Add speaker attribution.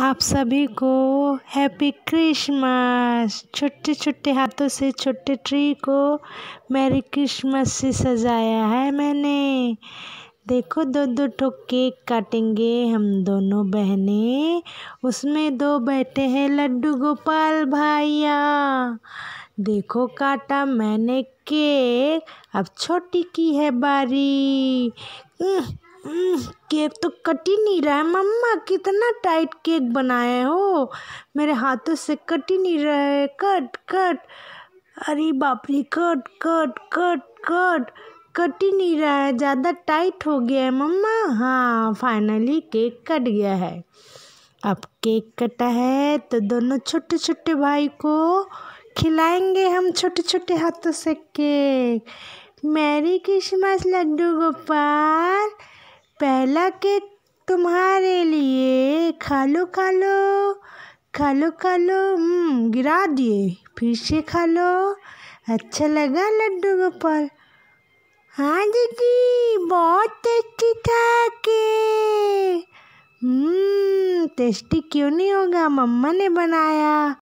Speaker 1: आप सभी को हैप्पी क्रिसमस छोटे छोटे हाथों से छोटे ट्री को मैरी क्रिसमस से सजाया है मैंने देखो दो दो ठो केक काटेंगे हम दोनों बहनें उसमें दो बैठे हैं लड्डू गोपाल भाइया देखो काटा मैंने केक अब छोटी की है बारी केक तो कट ही नहीं रहा है मम्मा कितना टाइट केक बनाए हो मेरे हाथों से कट ही नहीं रहा है कट कट अरे बापरी cut cut cut cut cut ही नहीं रहा है ज़्यादा टाइट हो गया है मम्मा हाँ फाइनली केक कट गया है अब केक कटा है तो दोनों छोटे छोटे भाई को खिलाएंगे हम छोटे छोटे हाथों से cake merry Christmas Laddu Gopal पहला केक तुम्हारे लिए खा लो खा लो खा लो खा लो हम्म, गिरा दिए फिर से खा लो अच्छा लगा लड्डू गोपाल हाँ दीदी बहुत टेस्टी था के हम्म, टेस्टी क्यों नहीं होगा मम्मा ने बनाया